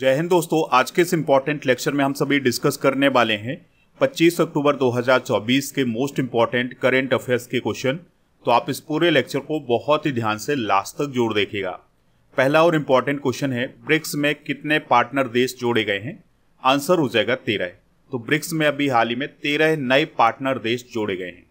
जय हिंद दोस्तों आज के इस इम्पॉर्टेंट लेक्चर में हम सभी डिस्कस करने वाले हैं 25 अक्टूबर 2024 के मोस्ट इम्पॉर्टेंट करेंट अफेयर्स के क्वेश्चन तो आप इस पूरे लेक्चर को बहुत ही ध्यान से लास्ट तक जोड़ देखिएगा पहला और इम्पॉर्टेंट क्वेश्चन है ब्रिक्स में कितने पार्टनर देश जोड़े गए हैं आंसर हो जाएगा तेरह तो ब्रिक्स में अभी हाल ही में तेरह नए पार्टनर देश जोड़े गए हैं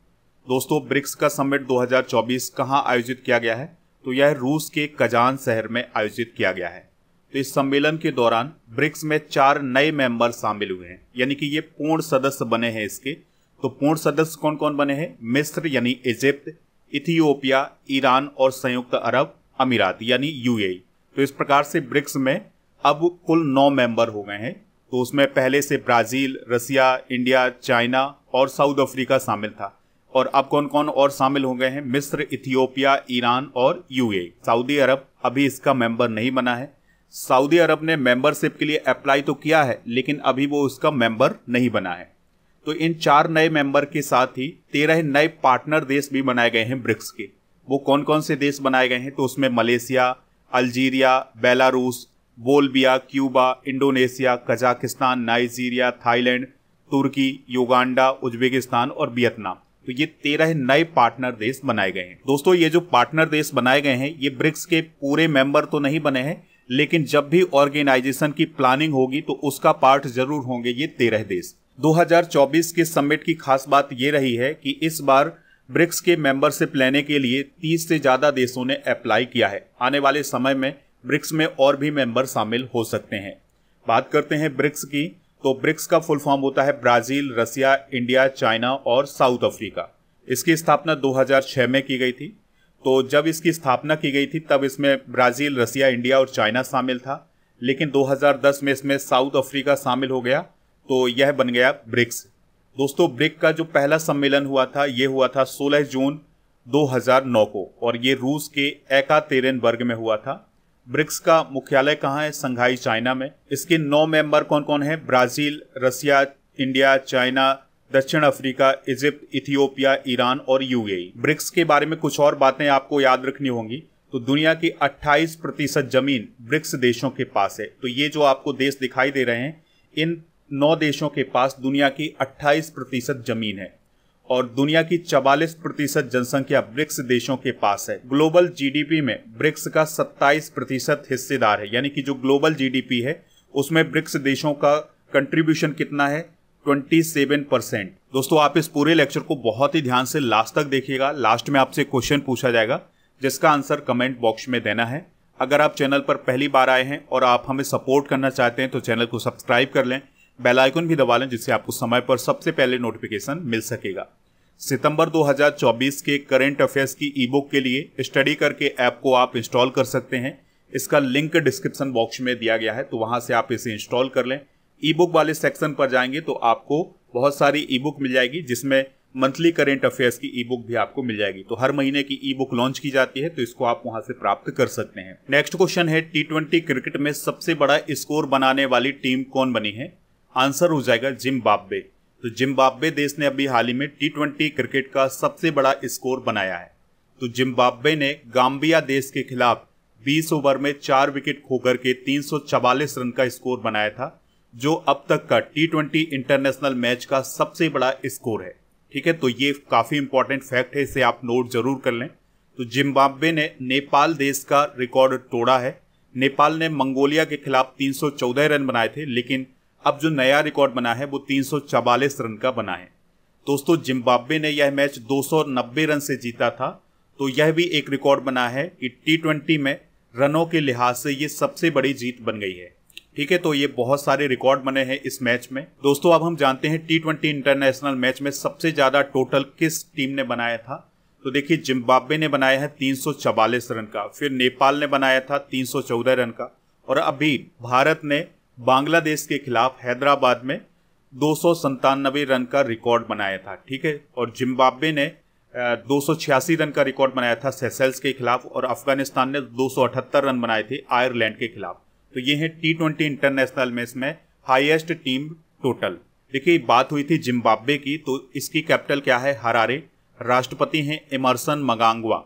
दोस्तों ब्रिक्स का समिट 2024 कहां आयोजित किया गया है तो यह रूस के कजान शहर में आयोजित किया गया है तो इस सम्मेलन के दौरान ब्रिक्स में चार नए मेंबर शामिल हुए हैं यानी कि ये पूर्ण सदस्य बने हैं इसके तो पूर्ण सदस्य कौन कौन बने हैं मिस्र यानी इजिप्त इथियोपिया ईरान और संयुक्त अरब अमीरात यानी यूएई तो इस प्रकार से ब्रिक्स में अब कुल नौ मेंबर हो गए हैं तो उसमें पहले से ब्राज़ील रसिया इंडिया चाइना और साउथ अफ्रीका शामिल था और अब कौन कौन और शामिल हो गए हैं मिस्र इथियोपिया ईरान और यूएई सऊदी अरब अभी इसका मेंबर नहीं बना है सऊदी अरब ने मेंबरशिप के लिए अप्लाई तो किया है लेकिन अभी वो उसका मेंबर नहीं बना है तो इन चार नए मेंबर के साथ ही तेरह नए पार्टनर देश भी बनाए गए हैं ब्रिक्स के वो कौन कौन से देश बनाए गए हैं तो उसमें Malaysia Algeria Belarus Bolivia Cuba Indonesia Kazakhstan Nigeria Thailand तुर्की युगांडा उज्बेकिस्तान और वियतनाम तो ये तेरह नए पार्टनर देश बनाए गए हैं दोस्तों ये जो पार्टनर देश बनाए गए हैं ये ब्रिक्स के पूरे मेंबर तो नहीं बने हैं लेकिन जब भी ऑर्गेनाइजेशन की प्लानिंग होगी तो उसका पार्ट जरूर होंगे ये तेरह देश 2024 के समिट की खास बात ये रही है कि इस बार ब्रिक्स के मेंबरशिप लेने के लिए 30 से ज़्यादा देशों ने अप्लाई किया है आने वाले समय में ब्रिक्स में और भी मेंबर शामिल हो सकते हैं बात करते हैं ब्रिक्स की तो ब्रिक्स का फुल फॉर्म होता है ब्राज़ील रसिया इंडिया चाइना और साउथ अफ्रीका इसकी स्थापना 2006 में की गई थी तो जब इसकी स्थापना की गई थी तब इसमें ब्राज़ील रसिया इंडिया और चाइना शामिल था लेकिन 2010 में इसमें साउथ अफ्रीका शामिल हो गया तो यह बन गया ब्रिक्स दोस्तों ब्रिक का जो पहला सम्मेलन हुआ था यह हुआ था 16 जून 2009 को और ये रूस के वर्ग में हुआ था ब्रिक्स का मुख्यालय कहाँ है संघाई चाइना में इसके नौ मेंबर कौन कौन है ब्राज़ील रसिया इंडिया चाइना दक्षिण अफ्रीका इजिप्ट इथियोपिया ईरान और यूएई ब्रिक्स के बारे में कुछ और बातें आपको याद रखनी होंगी तो दुनिया की 28 प्रतिशत जमीन ब्रिक्स देशों के पास है तो ये जो आपको देश दिखाई दे रहे हैं इन नौ देशों के पास दुनिया की 28 प्रतिशत जमीन है और दुनिया की 44 प्रतिशत जनसंख्या ब्रिक्स देशों के पास है ग्लोबल जीडीपी में ब्रिक्स का 27 प्रतिशत हिस्सेदार है यानी कि जो ग्लोबल जीडीपी है उसमें ब्रिक्स देशों का कंट्रीब्यूशन कितना है 27 परसेंट दोस्तों आप इस पूरे लेक्चर को बहुत ही ध्यान से लास्ट तक देखिएगा लास्ट में आपसे क्वेश्चन पूछा जाएगा जिसका आंसर कमेंट बॉक्स में देना है अगर आप चैनल पर पहली बार आए हैं और आप हमें सपोर्ट करना चाहते हैं तो चैनल को सब्सक्राइब कर लें बेल आइकन भी दबा लें जिससे आपको समय पर सबसे पहले नोटिफिकेशन मिल सकेगा सितंबर 2024 के करेंट अफेयर्स की ई बुक के लिए स्टडी करके ऐप को आप इंस्टॉल कर सकते हैं इसका लिंक डिस्क्रिप्शन बॉक्स में दिया गया है तो वहां से आप इसे इंस्टॉल कर लें ई बुक वाले सेक्शन पर जाएंगे तो आपको बहुत सारी ई बुक मिल जाएगी जिसमें मंथली करेंट अफेयर्स की ई बुक भी आपको मिल जाएगी तो हर महीने की ई बुक लॉन्च की जाती है तो इसको आप वहां से प्राप्त कर सकते हैं नेक्स्ट क्वेश्चन है टी ट्वेंटी क्रिकेट में सबसे बड़ा स्कोर बनाने वाली टीम कौन बनी है आंसर हो जाएगा जिम्बाब्वे तो जिम्बाब्वे देश ने अभी हाल ही में टी ट्वेंटी क्रिकेट का सबसे बड़ा स्कोर बनाया है तो जिम्बाब्वे ने गाम्बिया देश के खिलाफ 20 ओवर में चार विकेट खोकर के तीन रन का स्कोर बनाया था जो अब तक का टी ट्वेंटी इंटरनेशनल मैच का सबसे बड़ा स्कोर है ठीक है तो ये काफ़ी इंपॉर्टेंट फैक्ट है इसे आप नोट जरूर कर लें तो जिम्बाब्वे ने नेपाल देश का रिकॉर्ड तोड़ा है नेपाल ने मंगोलिया के खिलाफ 314 रन बनाए थे लेकिन अब जो नया रिकॉर्ड बना है वो तीन रन का बना है दोस्तों जिम्बाब्वे ने यह मैच 290 रन से जीता था तो यह भी एक रिकॉर्ड बना है कि टी में रनों के लिहाज से ये सबसे बड़ी जीत बन गई है ठीक है तो ये बहुत सारे रिकॉर्ड बने हैं इस मैच में दोस्तों अब हम जानते हैं टी ट्वेंटी इंटरनेशनल मैच में सबसे ज्यादा टोटल किस टीम ने बनाया था तो देखिए जिम्बाब्वे ने बनाया है तीन रन का फिर नेपाल ने बनाया था तीन रन का और अभी भारत ने बांग्लादेश के खिलाफ हैदराबाद में दो रन का रिकॉर्ड बनाया था ठीक है और जिम्बाब्वे ने दो रन का रिकॉर्ड बनाया था सेसेल्स के खिलाफ और अफगानिस्तान ने दो रन बनाए थे आयरलैंड के खिलाफ तो ये है टी ट्वेंटी इंटरनेशनल में इसमें हाईएस्ट टीम टोटल देखिए बात हुई थी जिम्बाब्वे की तो इसकी कैपिटल क्या है हरारे राष्ट्रपति हैं इमरसन मगांगवा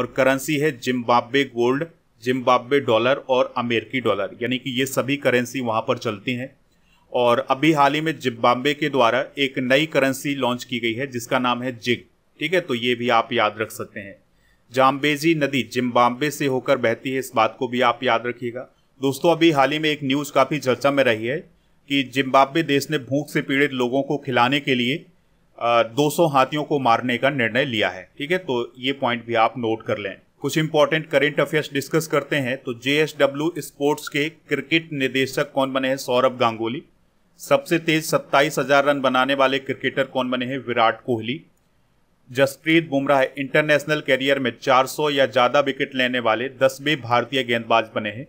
और करेंसी है जिम्बाब्वे गोल्ड जिम्बाब्वे डॉलर और अमेरिकी डॉलर यानी कि ये सभी करेंसी वहाँ पर चलती हैं और अभी हाल ही में जिम्बाब्वे के द्वारा एक नई करेंसी लॉन्च की गई है जिसका नाम है जिग ठीक है तो ये भी आप याद रख सकते हैं जाम्बेजी नदी जिम्बाब्वे से होकर बहती है इस बात को भी आप याद रखिएगा दोस्तों अभी हाल ही में एक न्यूज़ काफ़ी चर्चा में रही है कि जिम्बाब्वे देश ने भूख से पीड़ित लोगों को खिलाने के लिए दो सौ हाथियों को मारने का निर्णय लिया है ठीक है तो ये पॉइंट भी आप नोट कर लें कुछ इंपॉर्टेंट करेंट अफेयर्स डिस्कस करते हैं तो जे स्पोर्ट्स के क्रिकेट निदेशक कौन बने हैं सौरभ गांगुली सबसे तेज सत्ताईस हजार रन बनाने वाले क्रिकेटर कौन बने हैं विराट कोहली जसप्रीत बुमराह इंटरनेशनल कैरियर में 400 या ज़्यादा विकेट लेने वाले दसवें भारतीय गेंदबाज बने हैं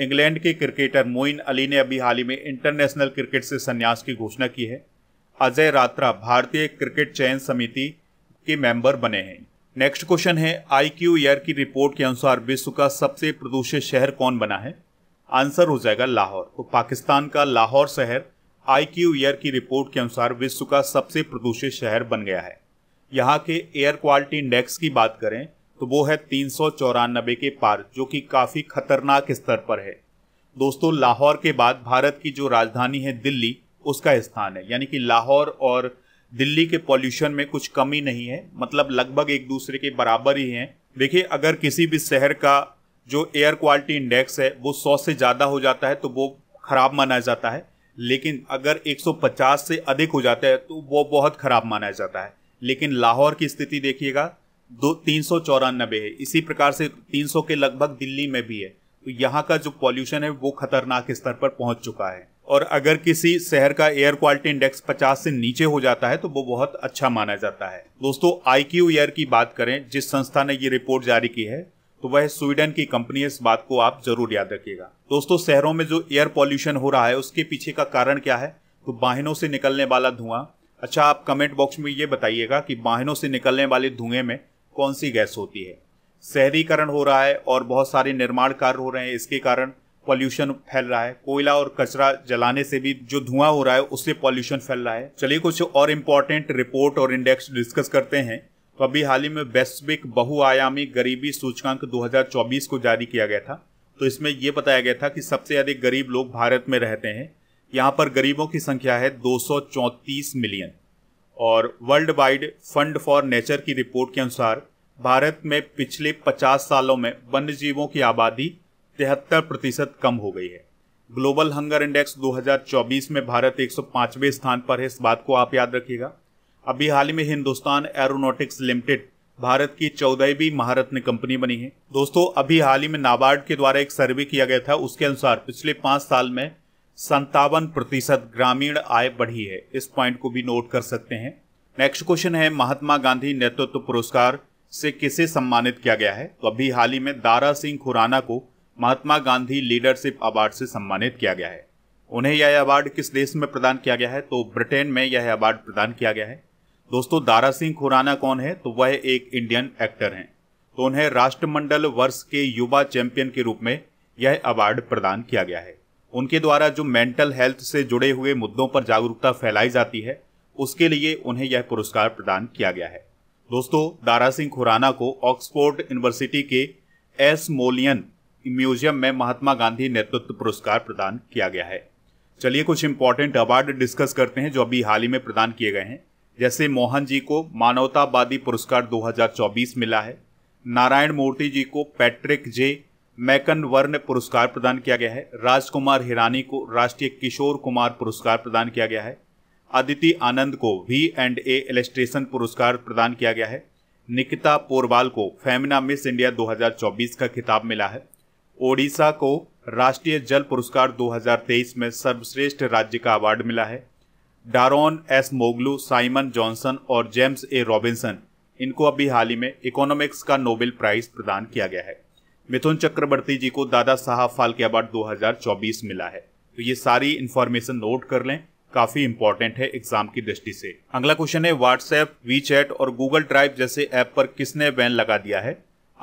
इंग्लैंड के क्रिकेटर मोइन अली ने अभी हाल ही में इंटरनेशनल क्रिकेट से संन्यास की घोषणा की है अजय रात्रा भारतीय क्रिकेट चयन समिति के मेंबर बने हैं नेक्स्ट क्वेश्चन है आई क्यू ईयर की रिपोर्ट के अनुसार विश्व का सबसे प्रदूषित शहर कौन बना है आंसर हो जाएगा लाहौर तो पाकिस्तान का लाहौर शहर आई क्यू ईयर की रिपोर्ट के अनुसार विश्व का सबसे प्रदूषित शहर बन गया है यहाँ के एयर क्वालिटी इंडेक्स की बात करें तो वो है तीन सौ चौरानबे के पार जो कि काफ़ी खतरनाक स्तर पर है दोस्तों लाहौर के बाद भारत की जो राजधानी है दिल्ली उसका स्थान है यानी कि लाहौर और दिल्ली के पॉल्यूशन में कुछ कमी नहीं है मतलब लगभग एक दूसरे के बराबर ही हैं देखिए अगर किसी भी शहर का जो एयर क्वालिटी इंडेक्स है वो 100 से ज़्यादा हो जाता है तो वो ख़राब माना जाता है लेकिन अगर 150 से अधिक हो जाता है तो वो बहुत ख़राब माना जाता है लेकिन लाहौर की स्थिति देखिएगा दो तीन सौ चौरानबे है इसी प्रकार से तीन सौ के लगभग दिल्ली में भी है तो यहाँ का जो पॉल्यूशन है वो खतरनाक स्तर पर पहुंच चुका है और अगर किसी शहर का एयर क्वालिटी इंडेक्स 50 से नीचे हो जाता है तो वो बहुत अच्छा माना जाता है दोस्तों आई क्यू एयर की बात करें जिस संस्था ने ये रिपोर्ट जारी की है तो वह स्वीडन की कंपनी इस बात को आप जरूर याद रखिएगा दोस्तों शहरों में जो एयर पॉल्यूशन हो रहा है उसके पीछे का कारण क्या है तो वाहनों से निकलने वाला धुआं अच्छा आप कमेंट बॉक्स में ये बताइएगा कि वाहनों से निकलने वाले धुएं में कौन सी गैस होती है शहरीकरण हो रहा है और बहुत सारे निर्माण कार्य हो रहे हैं इसके कारण पॉल्यूशन फैल रहा है कोयला और कचरा जलाने से भी जो धुआं हो रहा है उससे पॉल्यूशन फैल रहा है चलिए कुछ और इम्पोर्टेंट रिपोर्ट और इंडेक्स डिस्कस करते हैं तो अभी हाल ही में वैश्विक बहुआयामी गरीबी सूचकांक 2024 को जारी किया गया था तो इसमें यह बताया गया था कि सबसे अधिक गरीब लोग भारत में रहते हैं यहाँ पर गरीबों की संख्या है दो मिलियन और world wide fund for nature की रिपोर्ट के अनुसार भारत में पिछले 50 सालों में वन्य जीवों की आबादी तिहत्तर प्रतिशत कम हो गई है ग्लोबल हंगर इंडेक्स 2024 में भारत 105वें स्थान पर है इस बात को आप याद रखिएगा अभी हाल ही में हिंदुस्तान एरोनॉटिक्स लिमिटेड भारत की चौदहवीं महारत्न कंपनी बनी है दोस्तों अभी हाल ही में नाबार्ड के द्वारा एक सर्वे किया गया था उसके अनुसार पिछले पांच साल में संतावन प्रतिशत ग्रामीण आय बढ़ी है इस पॉइंट को भी नोट कर सकते हैं नेक्स्ट क्वेश्चन है महात्मा गांधी नेतृत्व पुरस्कार से किसे सम्मानित किया गया है तो अभी हाल ही में दारा सिंह खुराना को महात्मा गांधी लीडरशिप अवार्ड से सम्मानित किया गया है उन्हें यह अवार्ड किस देश में प्रदान किया गया है तो ब्रिटेन में यह अवार्ड प्रदान किया गया है दोस्तों दारा सिंह खुराना कौन है तो वह एक इंडियन एक्टर हैं तो उन्हें राष्ट्रमंडल वर्ष के युवा चैंपियन के रूप में यह अवार्ड प्रदान किया गया है उनके द्वारा जो मेंटल हेल्थ से जुड़े हुए मुद्दों पर जागरूकता फैलाई जाती है उसके लिए उन्हें यह पुरस्कार प्रदान किया गया है दोस्तों दारा सिंह खुराना को ऑक्सफोर्ड यूनिवर्सिटी के एस मोलियन म्यूजियम में महात्मा गांधी नेतृत्व पुरस्कार प्रदान किया गया है चलिए कुछ इंपॉर्टेंट अवार्ड डिस्कस करते हैं जो अभी हाल ही में प्रदान किए गए हैं जैसे मोहन जी को मानवतावादी पुरस्कार 2024 मिला है नारायण मूर्ति जी को पैट्रिक जे मैकन वर्ण पुरस्कार प्रदान किया गया है राजकुमार हिरानी को राष्ट्रीय किशोर कुमार पुरस्कार प्रदान किया गया है अदिति आनंद को वी एंड ए इलेस्ट्रेशन पुरस्कार प्रदान किया गया है निकिता पोरवाल को फेमिना मिस इंडिया 2024 का खिताब मिला है ओडिशा को राष्ट्रीय जल पुरस्कार 2023 में सर्वश्रेष्ठ राज्य का अवार्ड मिला है Daron Acemoglu Simon Johnson और जेम्स ए रॉबिन्सन इनको अभी हाल ही में इकोनॉमिक्स का नोबेल प्राइज प्रदान किया गया है मिथुन चक्रवर्ती जी को दादा साहब फाल्के अवार्ड 2024 मिला है तो ये सारी इन्फॉर्मेशन नोट कर लें काफी इंपॉर्टेंट है एग्जाम की दृष्टि से अगला क्वेश्चन है व्हाट्सएप वी चैट और गूगल ड्राइव जैसे ऐप पर किसने बैन लगा दिया है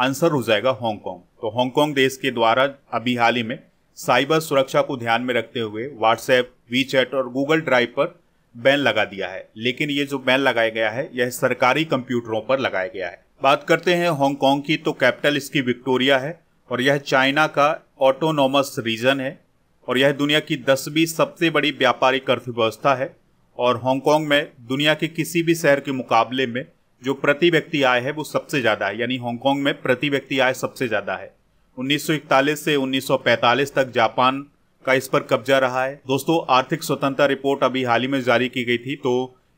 आंसर हो जाएगा हांगकांग तो हांगकांग देश के द्वारा अभी हाल ही में साइबर सुरक्षा को ध्यान में रखते हुए व्हाट्सएप वी चैट और गूगल ड्राइव पर बैन लगा दिया है लेकिन ये जो बैन लगाया गया है यह सरकारी कंप्यूटरों पर लगाया गया है बात करते हैं हांगकांग की तो कैपिटल इसकी विक्टोरिया है और यह चाइना का ऑटोनोमस रीजन है और यह दुनिया की दसवीं सबसे बड़ी व्यापारिक अर्थव्यवस्था है और हांगकांग में दुनिया के किसी भी शहर के मुकाबले में जो प्रति व्यक्ति आय है वो सबसे ज़्यादा है यानी हांगकांग में प्रति व्यक्ति आय सबसे ज़्यादा है 1941 से 1945 तक जापान का इस पर कब्जा रहा है दोस्तों आर्थिक स्वतंत्रता रिपोर्ट अभी हाल ही में जारी की गई थी तो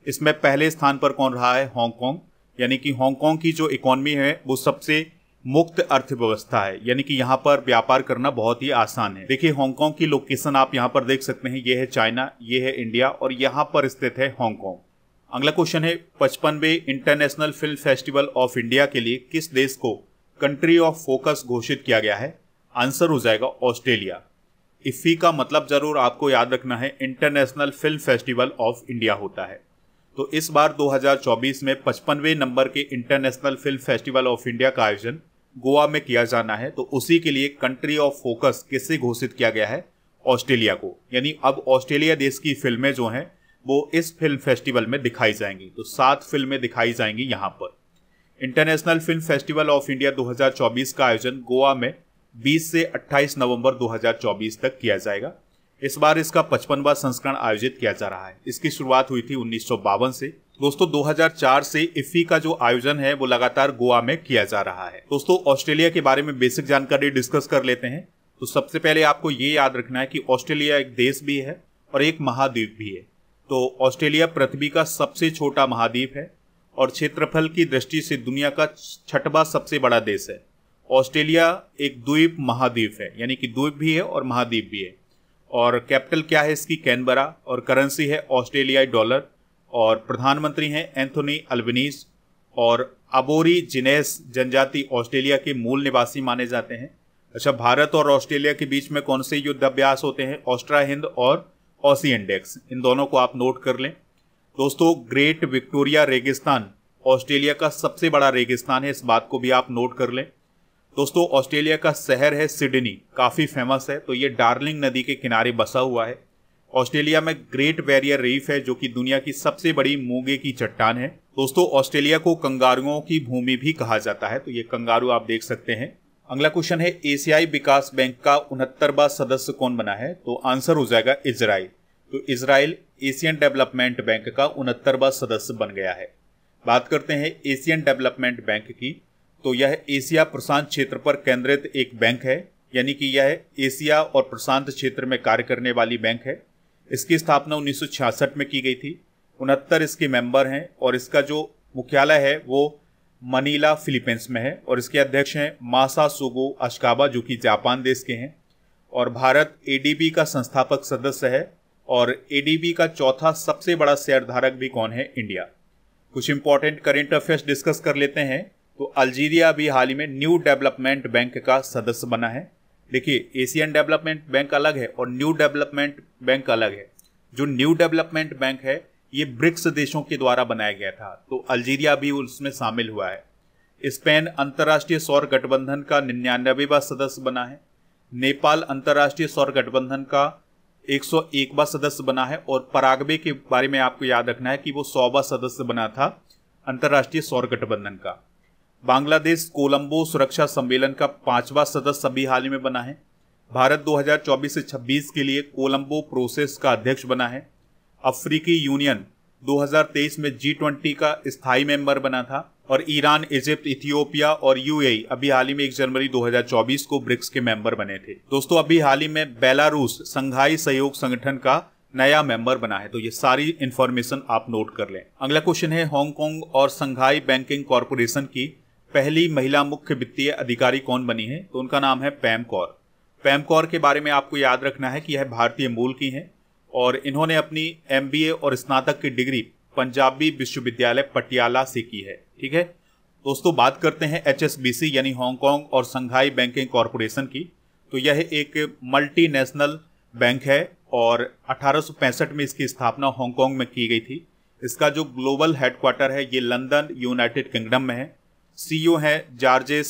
इसमें पहले स्थान पर कौन रहा है हांगकांग यानी कि हांगकांग की जो इकोनॉमी है वो सबसे मुक्त अर्थव्यवस्था है यानी कि यहाँ पर व्यापार करना बहुत ही आसान है देखिए हांगकांग की लोकेशन आप यहाँ पर देख सकते हैं ये है चाइना ये है इंडिया और यहाँ पर स्थित है हांगकांग अगला क्वेश्चन है पचपनवे international film festival of India के लिए किस देश को कंट्री ऑफ फोकस घोषित किया गया है आंसर हो जाएगा ऑस्ट्रेलिया इफ्फी का मतलब जरूर आपको याद रखना है international film festival of India होता है तो इस बार 2024 में पचपनवे नंबर के international film festival of India का आयोजन गोवा में किया जाना है तो उसी के लिए कंट्री ऑफ फोकस किससे घोषित किया गया है ऑस्ट्रेलिया को यानी अब ऑस्ट्रेलिया देश की फिल्में जो हैं वो इस फिल्म फेस्टिवल में दिखाई जाएंगी तो सात फिल्में दिखाई जाएंगी यहाँ पर international film festival of India 2024 का आयोजन गोवा में 20 से 28 नवंबर 2024 तक किया जाएगा इस बार इसका पचपनवा संस्करण आयोजित किया जा रहा है इसकी शुरुआत हुई थी उन्नीस से दोस्तों 2004 से इफी का जो आयोजन है वो लगातार गोवा में किया जा रहा है दोस्तों ऑस्ट्रेलिया के बारे में बेसिक जानकारी डिस्कस कर लेते हैं तो सबसे पहले आपको ये याद रखना है कि ऑस्ट्रेलिया एक देश भी है और एक महाद्वीप भी है तो ऑस्ट्रेलिया पृथ्वी का सबसे छोटा महाद्वीप है और क्षेत्रफल की दृष्टि से दुनिया का छठवा सबसे बड़ा देश है ऑस्ट्रेलिया एक द्वीप महाद्वीप है यानी कि द्वीप भी है और महाद्वीप भी है और कैपिटल क्या है इसकी कैनबरा और करेंसी है ऑस्ट्रेलियाई डॉलर और प्रधानमंत्री हैं एंथोनी अल्बनीज और अबोरी जिनेस जनजाति ऑस्ट्रेलिया के मूल निवासी माने जाते हैं अच्छा भारत और ऑस्ट्रेलिया के बीच में कौन से युद्धाभ्यास होते हैं ऑस्ट्रा हिंद और ऑसी इंडेक्स इन दोनों को आप नोट कर लें दोस्तों ग्रेट विक्टोरिया रेगिस्तान ऑस्ट्रेलिया का सबसे बड़ा रेगिस्तान है इस बात को भी आप नोट कर लें दोस्तों ऑस्ट्रेलिया का शहर है सिडनी काफ़ी फेमस है तो ये डार्लिंग नदी के किनारे बसा हुआ है ऑस्ट्रेलिया में ग्रेट बैरियर रीफ है जो कि दुनिया की सबसे बड़ी मूंगे की चट्टान है दोस्तों ऑस्ट्रेलिया को कंगारुओं की भूमि भी कहा जाता है तो ये कंगारू आप देख सकते हैं अगला क्वेश्चन है एशियाई विकास बैंक का उनहत्तरवा सदस्य कौन बना है तो आंसर हो जाएगा इसराइल तो इसराइल एशियन डेवलपमेंट बैंक का उनहत्तरवा सदस्य बन गया है बात करते हैं एशियन डेवलपमेंट बैंक की तो यह एशिया प्रशांत क्षेत्र पर केंद्रित एक बैंक है यानी कि यह एशिया और प्रशांत क्षेत्र में कार्य करने वाली बैंक है इसकी स्थापना उन्नीस में की गई थी उनहत्तर इसके मेंबर हैं और इसका जो मुख्यालय है वो मनीला फिलीपींस में है और इसके अध्यक्ष हैं मासा सुगो अशकाबा जो कि जापान देश के हैं और भारत एडीबी का संस्थापक सदस्य है और एडीबी का चौथा सबसे बड़ा शेयरधारक भी कौन है इंडिया कुछ इंपॉर्टेंट करेंट अफेयर्स डिस्कस कर लेते हैं तो अल्जीरिया भी हाल ही में न्यू डेवलपमेंट बैंक का सदस्य बना है देखिए एशियन डेवलपमेंट बैंक अलग है और न्यू डेवलपमेंट बैंक अलग है जो न्यू डेवलपमेंट बैंक है ये ब्रिक्स देशों के द्वारा बनाया गया था तो अल्जीरिया भी उसमें शामिल हुआ है स्पेन अंतर्राष्ट्रीय सौर गठबंधन का निन्यानबेवा सदस्य बना है नेपाल अंतर्राष्ट्रीय सौर गठबंधन का एक सौ 101वां सदस्य बना है और पराग्वे के बारे में आपको याद रखना है कि वो सौवा सदस्य बना था अंतर्राष्ट्रीय सौर गठबंधन का बांग्लादेश कोलंबो सुरक्षा सम्मेलन का पांचवा सदस्य अभी हाल ही में बना है भारत 2024 से 26 के लिए कोलंबो प्रोसेस का अध्यक्ष बना है अफ्रीकी यूनियन 2023 में जी ट्वेंटी का स्थायी मेंबर बना था और ईरान इजिप्ट इथियोपिया और यूएई अभी हाल ही में 1 जनवरी 2024 को ब्रिक्स के मेंबर बने थे दोस्तों अभी हाल ही में बेलारूस संघाई सहयोग संगठन का नया मेंबर बना है तो ये सारी इंफॉर्मेशन आप नोट कर लें अगला क्वेश्चन है हांगकांग और संघाई बैंकिंग कॉरपोरेशन की पहली महिला मुख्य वित्तीय अधिकारी कौन बनी है तो उनका नाम है पैम कौर पैम कौर के बारे में आपको याद रखना है कि यह भारतीय मूल की हैं और इन्होंने अपनी एम और स्नातक की डिग्री पंजाबी विश्वविद्यालय पटियाला से की है ठीक है दोस्तों बात करते हैं एच यानी हांगकॉन्ग और संघाई बैंकिंग कॉरपोरेशन की तो यह एक मल्टीनेशनल बैंक है और 1865 में इसकी स्थापना हांगकॉन्ग में की गई थी इसका जो ग्लोबल हेडक्वार्टर है ये लंदन यूनाइटेड किंगडम में है सीईओ है जार्जेस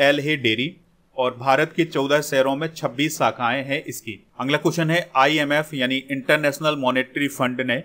एल हे डेरी और भारत के 14 शहरों में 26 शाखाएं हैं इसकी अगला क्वेश्चन है आईएमएफ यानी इंटरनेशनल मॉनेटरी फंड ने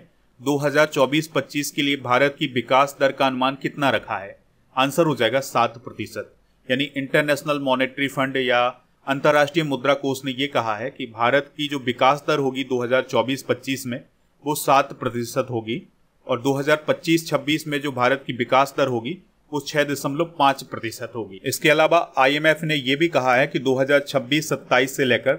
2024-25 के लिए भारत की विकास दर का अनुमान कितना रखा है आंसर हो जाएगा सात प्रतिशत यानी इंटरनेशनल मॉनेटरी फंड या अंतर्राष्ट्रीय मुद्रा कोष ने यह कहा है कि भारत की जो विकास दर होगी 2024-25 में वो सात प्रतिशत होगी और 2025-26 में जो भारत की विकास दर होगी वो छह दशमलव पांच प्रतिशत होगी इसके अलावा आईएमएफ ने यह भी कहा है कि 2026-27 से लेकर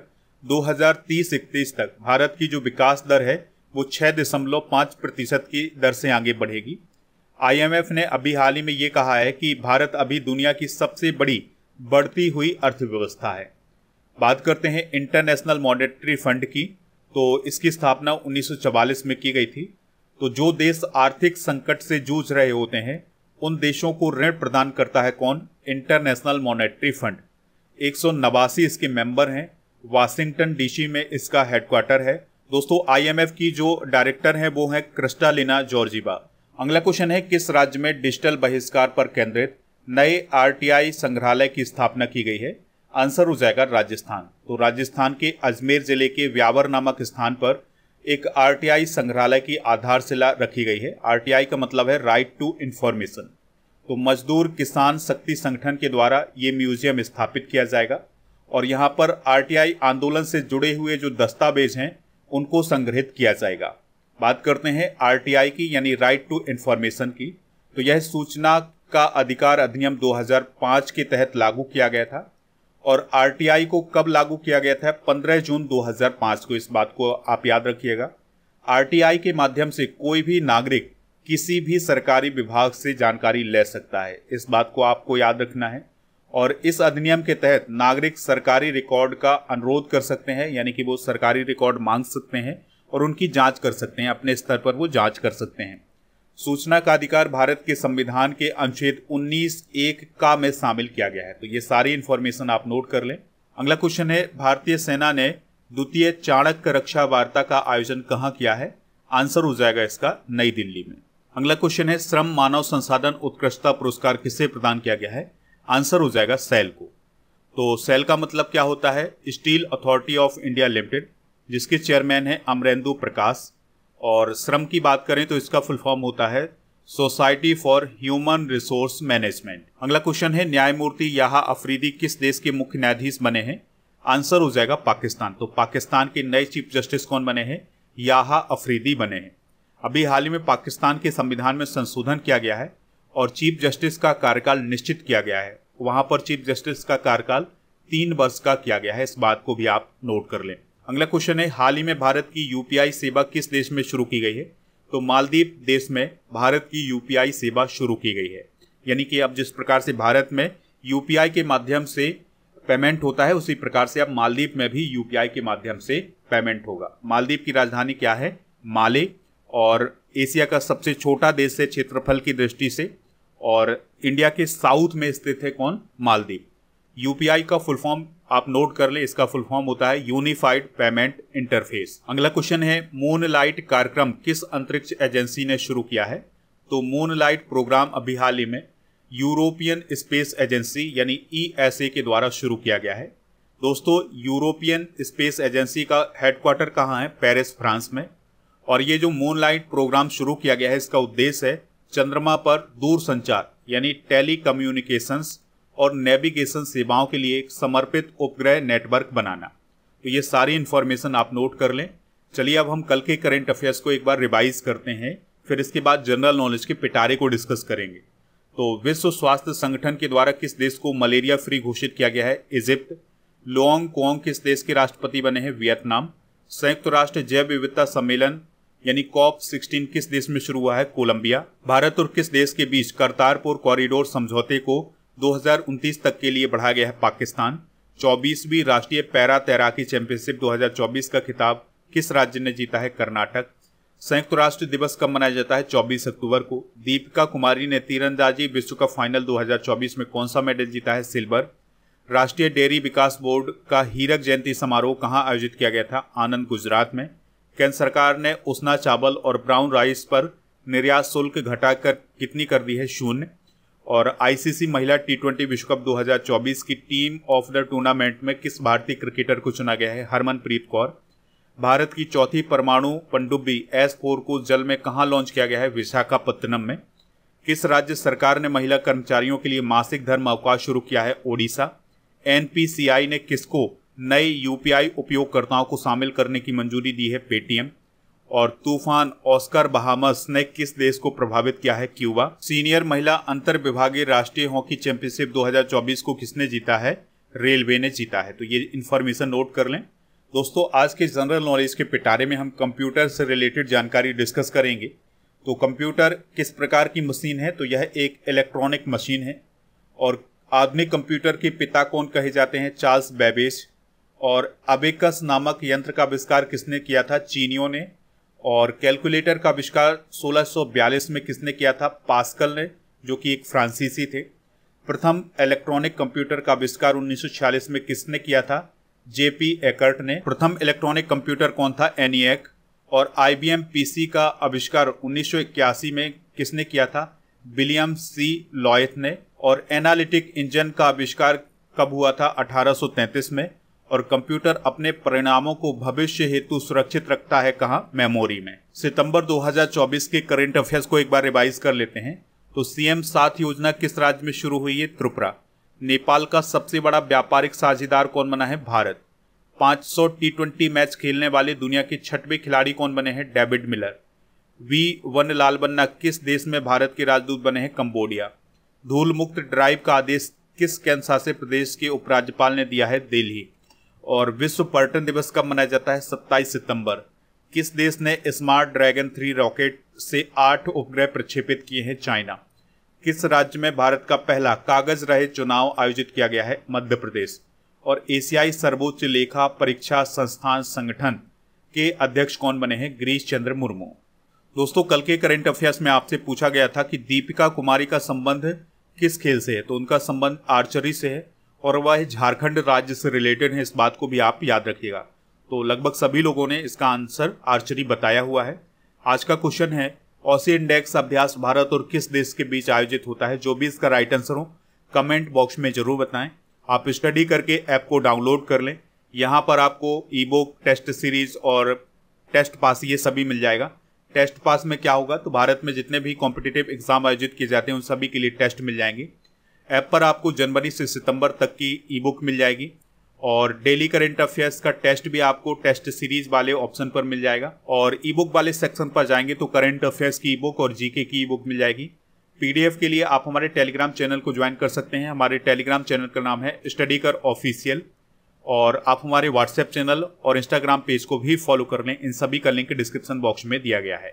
2030-31 तक भारत की जो विकास दर है वो छह दशमलव पांच प्रतिशत की दर से आगे बढ़ेगी आईएमएफ ने अभी हाल ही में ये कहा है कि भारत अभी दुनिया की सबसे बड़ी बढ़ती हुई अर्थव्यवस्था है बात करते हैं इंटरनेशनल मॉनेटरी फंड की तो इसकी स्थापना 1944 में की गई थी तो जो देश आर्थिक संकट से जूझ रहे होते हैं उन देशों को ऋण प्रदान करता है कौन इंटरनेशनल मॉनेटरी फंड एक सौ नवासी इसके मेंबर हैं वाशिंगटन डीसी में इसका हेडक्वार्टर है दोस्तों आईएमएफ की जो डायरेक्टर हैं वो हैं क्रिस्टालिना जॉर्जिबा अगला क्वेश्चन है किस राज्य में डिजिटल बहिष्कार पर केंद्रित नए आरटीआई संग्रहालय की स्थापना की गई है आंसर हो जाएगा राजस्थान तो राजस्थान के अजमेर जिले के व्यावर नामक स्थान पर एक आरटीआई संग्रहालय की आधारशिला रखी गई है आरटीआई का मतलब है राइट टू इंफॉर्मेशन तो मजदूर किसान शक्ति संगठन के द्वारा ये म्यूजियम स्थापित किया जाएगा और यहाँ पर आरटीआई आंदोलन से जुड़े हुए जो दस्तावेज हैं उनको संग्रहित किया जाएगा बात करते हैं आरटीआई की यानी राइट टू इन्फॉर्मेशन की तो यह सूचना का अधिकार अधिनियम 2005 के तहत लागू किया गया था और आरटीआई को कब लागू किया गया था 15 जून 2005 को इस बात को आप याद रखिएगा आरटीआई के माध्यम से कोई भी नागरिक किसी भी सरकारी विभाग से जानकारी ले सकता है इस बात को आपको याद रखना है और इस अधिनियम के तहत नागरिक सरकारी रिकॉर्ड का अनुरोध कर सकते हैं यानी कि वो सरकारी रिकॉर्ड मांग सकते हैं और उनकी जांच कर सकते हैं अपने स्तर पर वो जांच कर सकते हैं सूचना का अधिकार भारत के संविधान के अनुच्छेद 19 एक का में शामिल किया गया है तो ये सारी इंफॉर्मेशन आप नोट कर लें अगला क्वेश्चन है भारतीय सेना ने द्वितीय चाणक्य रक्षा वार्ता का आयोजन कहाँ किया है आंसर हो जाएगा इसका नई दिल्ली में अगला क्वेश्चन है श्रम मानव संसाधन उत्कृष्टता पुरस्कार किसे प्रदान किया गया है आंसर हो जाएगा सेल को तो सेल का मतलब क्या होता है Steel Authority of India Limited जिसके चेयरमैन है अमरेंदु प्रकाश और श्रम की बात करें तो इसका फुल फॉर्म होता है Society for Human Resource Management अगला क्वेश्चन है न्यायमूर्ति यहाँ अफरीदी किस देश के मुख्य न्यायाधीश बने हैं आंसर हो जाएगा पाकिस्तान तो पाकिस्तान के नए चीफ जस्टिस कौन बने हैं याहा अफरीदी बने हैं अभी हाल ही में पाकिस्तान के संविधान में संशोधन किया गया है और चीफ जस्टिस का कार्यकाल निश्चित किया गया है वहां पर चीफ जस्टिस का कार्यकाल तीन वर्ष का किया गया है इस बात को भी आप नोट कर लें अगला क्वेश्चन है हाल ही में भारत की यूपीआई सेवा किस देश में शुरू की गई है तो मालदीप देश में भारत की यूपीआई सेवा शुरू की गई है यानी कि अब जिस प्रकार से भारत में यूपीआई के माध्यम से पेमेंट होता है उसी प्रकार से अब मालदीप में भी यूपीआई के माध्यम से पेमेंट होगा मालदीप की राजधानी क्या है माले और एशिया का सबसे छोटा देश है क्षेत्रफल की दृष्टि से और इंडिया के साउथ में स्थित है कौन मालदीप यूपीआई का फुल फॉर्म आप नोट कर ले इसका फुल फॉर्म होता है यूनिफाइड पेमेंट इंटरफेस अगला क्वेश्चन है मूनलाइट कार्यक्रम किस अंतरिक्ष एजेंसी ने शुरू किया है तो मूनलाइट प्रोग्राम अभी हाल ही में यूरोपियन स्पेस एजेंसी यानी ई e के द्वारा शुरू किया गया है दोस्तों यूरोपियन स्पेस एजेंसी का हेडक्वार्टर कहाँ है पेरिस फ्रांस में और ये जो मूनलाइट प्रोग्राम शुरू किया गया है इसका उद्देश्य है चंद्रमा पर दूर संचार यानी टेली कम्युनिकेशंस और नेविगेशन सेवाओं के लिए एक समर्पित उपग्रह नेटवर्क बनाना तो ये सारी इन्फॉर्मेशन आप नोट कर लें चलिए अब हम कल के करेंट अफेयर्स को एक बार रिवाइज करते हैं फिर इसके बाद जनरल नॉलेज के पिटारे को डिस्कस करेंगे तो विश्व स्वास्थ्य संगठन के द्वारा किस देश को मलेरिया फ्री घोषित किया गया है इजिप्ट लोंग कोंग किस देश के राष्ट्रपति बने हैं वियतनाम संयुक्त राष्ट्र जैव विविधता सम्मेलन यानी कॉप सिक्सटीन किस देश में शुरू हुआ है कोलंबिया भारत और किस देश के बीच करतारपुर कॉरिडोर समझौते को दो तक के लिए बढ़ा गया है पाकिस्तान चौबीसवीं राष्ट्रीय पैरा तैराकी चैंपियनशिप 2024 का खिताब किस राज्य ने जीता है कर्नाटक संयुक्त राष्ट्र दिवस कब मनाया जाता है 24 अक्टूबर को दीपिका कुमारी ने तीरंदाजी विश्व कप फाइनल 2024 में कौन सा मेडल जीता है सिल्वर राष्ट्रीय डेयरी विकास बोर्ड का हीरक जयंती समारोह कहाँ आयोजित किया गया था आनंद गुजरात में केंद्र सरकार ने उसना चावल और ब्राउन राइस पर निर्यात शुल्क घटाकर कितनी कर दी है शून्य और आईसीसी महिला टी ट्वेंटी विश्व कप 2024 की टीम ऑफ द टूर्नामेंट में किस भारतीय क्रिकेटर को चुना गया है हरमनप्रीत कौर भारत की चौथी परमाणु पनडुब्बी एस फोर को जल में कहाँ लॉन्च किया गया है विशाखापत्तनम में किस राज्य सरकार ने महिला कर्मचारियों के लिए मासिक धर्म अवकाश शुरू किया है ओडिशा एनपीसीआई ने किसको नए यूपीआई उपयोगकर्ताओं को शामिल करने की मंजूरी दी है पेटीएम और तूफान ऑस्कर बहामस ने किस देश को प्रभावित किया है क्यूबा सीनियर महिला अंतर विभागीय राष्ट्रीय हॉकी चैंपियनशिप 2024 को किसने जीता है रेलवे ने जीता है तो ये इन्फॉर्मेशन नोट कर लें दोस्तों आज के जनरल नॉलेज के पिटारे में हम कंप्यूटर से रिलेटेड जानकारी डिस्कस करेंगे तो कंप्यूटर किस प्रकार की मशीन है तो यह एक इलेक्ट्रॉनिक मशीन है और आधुनिक कंप्यूटर के पिता कौन कहे जाते हैं चार्ल्स बेबेज और अबेकस नामक यंत्र का आविष्कार किसने किया था चीनियों ने और कैलकुलेटर का आविष्कार 1642 में किसने किया था पास्कल ने जो कि एक फ्रांसीसी थे प्रथम इलेक्ट्रॉनिक कंप्यूटर का आविष्कार 1946 में किसने किया था जेपी एकर्ट ने प्रथम इलेक्ट्रॉनिक कंप्यूटर कौन था एनिएक और आईबीएम पीसी का आविष्कार 1981 में किसने किया था विलियम सी लॉयथ ने और एनालिटिक इंजन का आविष्कार कब हुआ था 1833 में और कंप्यूटर अपने परिणामों को भविष्य हेतु सुरक्षित रखता है कहा मेमोरी में सितंबर 2024 के करंट अफेयर्स को एक बार रिवाइज कर लेते हैं तो सीएम सात योजना किस राज्य में शुरू हुई है त्रिपुरा नेपाल का सबसे बड़ा व्यापारिक साझेदार कौन बना है भारत 500 टी ट्वेंटी मैच खेलने वाले दुनिया के छठवें खिलाड़ी कौन बने हैं डेविड मिलर वी वन लाल बन्ना किस देश में भारत के राजदूत बने हैं कंबोडिया धूल मुक्त ड्राइव का आदेश किस कैंसा से प्रदेश के उपराज्यपाल ने दिया है दिल्ली और विश्व पर्यटन दिवस कब मनाया जाता है 27 सितंबर किस देश ने स्मार्ट ड्रैगन थ्री रॉकेट से आठ उपग्रह प्रक्षेपित किए हैं चाइना किस राज्य में भारत का पहला कागज रहे चुनाव आयोजित किया गया है मध्य प्रदेश और एशियाई सर्वोच्च लेखा परीक्षा संस्थान संगठन के अध्यक्ष कौन बने हैं गिरीश चंद्र मुर्मू दोस्तों कल के करंट अफेयर्स में आपसे पूछा गया था कि दीपिका कुमारी का संबंध किस खेल से है तो उनका संबंध आर्चरी से है और वह झारखंड राज्य से रिलेटेड है इस बात को भी आप याद रखिएगा तो लगभग सभी लोगों ने इसका आंसर आर्चरी बताया हुआ है आज का क्वेश्चन है ऑसी इंडेक्स अभ्यास भारत और किस देश के बीच आयोजित होता है जो भी इसका राइट आंसर हो कमेंट बॉक्स में जरूर बताएं आप स्टडी करके ऐप को डाउनलोड कर लें यहाँ पर आपको ई बुक टेस्ट सीरीज और टेस्ट पास ये सभी मिल जाएगा टेस्ट पास में क्या होगा तो भारत में जितने भी कॉम्पिटेटिव एग्जाम आयोजित किए जाते हैं उन सभी के लिए टेस्ट मिल जाएंगे ऐप पर आपको जनवरी से सितंबर तक की ई बुक मिल जाएगी और डेली करेंट अफेयर्स का टेस्ट भी आपको टेस्ट सीरीज वाले ऑप्शन पर मिल जाएगा और ई बुक वाले सेक्शन पर जाएंगे तो करेंट अफेयर्स की ई बुक और जीके की ई बुक मिल जाएगी पीडीएफ के लिए आप हमारे टेलीग्राम चैनल को ज्वाइन कर सकते हैं हमारे टेलीग्राम चैनल का नाम है स्टडी कर ऑफिशियल और आप हमारे व्हाट्सएप चैनल और इंस्टाग्राम पेज को भी फॉलो कर लें इन सभी का लिंक डिस्क्रिप्शन बॉक्स में दिया गया है